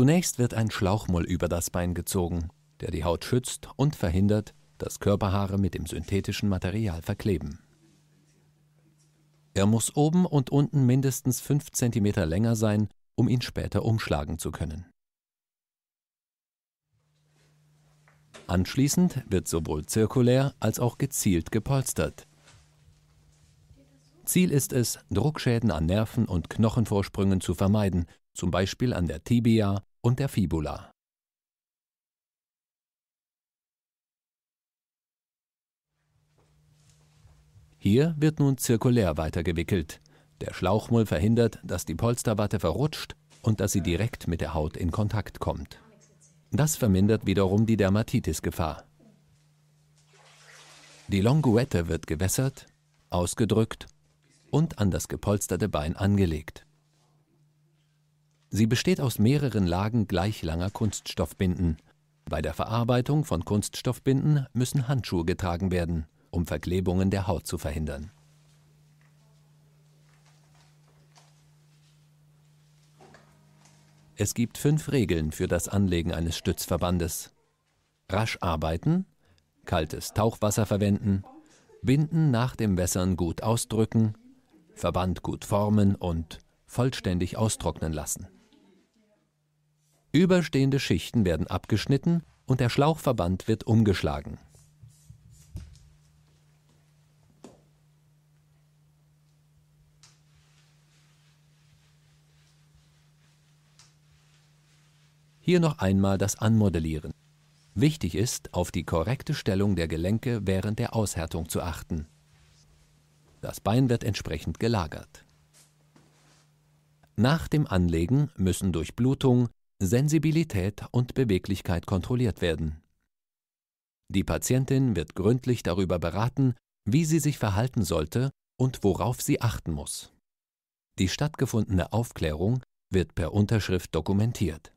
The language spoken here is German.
Zunächst wird ein Schlauchmull über das Bein gezogen, der die Haut schützt und verhindert, dass Körperhaare mit dem synthetischen Material verkleben. Er muss oben und unten mindestens 5 cm länger sein, um ihn später umschlagen zu können. Anschließend wird sowohl zirkulär als auch gezielt gepolstert. Ziel ist es, Druckschäden an Nerven und Knochenvorsprüngen zu vermeiden, zum Beispiel an der Tibia, und der Fibula. Hier wird nun zirkulär weitergewickelt. Der Schlauchmull verhindert, dass die Polsterwatte verrutscht und dass sie direkt mit der Haut in Kontakt kommt. Das vermindert wiederum die Dermatitis-Gefahr. Die Longuette wird gewässert, ausgedrückt und an das gepolsterte Bein angelegt. Sie besteht aus mehreren Lagen gleich langer Kunststoffbinden. Bei der Verarbeitung von Kunststoffbinden müssen Handschuhe getragen werden, um Verklebungen der Haut zu verhindern. Es gibt fünf Regeln für das Anlegen eines Stützverbandes. Rasch arbeiten, kaltes Tauchwasser verwenden, Binden nach dem Wässern gut ausdrücken, Verband gut formen und vollständig austrocknen lassen. Überstehende Schichten werden abgeschnitten und der Schlauchverband wird umgeschlagen. Hier noch einmal das Anmodellieren. Wichtig ist, auf die korrekte Stellung der Gelenke während der Aushärtung zu achten. Das Bein wird entsprechend gelagert. Nach dem Anlegen müssen durch Blutung, Sensibilität und Beweglichkeit kontrolliert werden. Die Patientin wird gründlich darüber beraten, wie sie sich verhalten sollte und worauf sie achten muss. Die stattgefundene Aufklärung wird per Unterschrift dokumentiert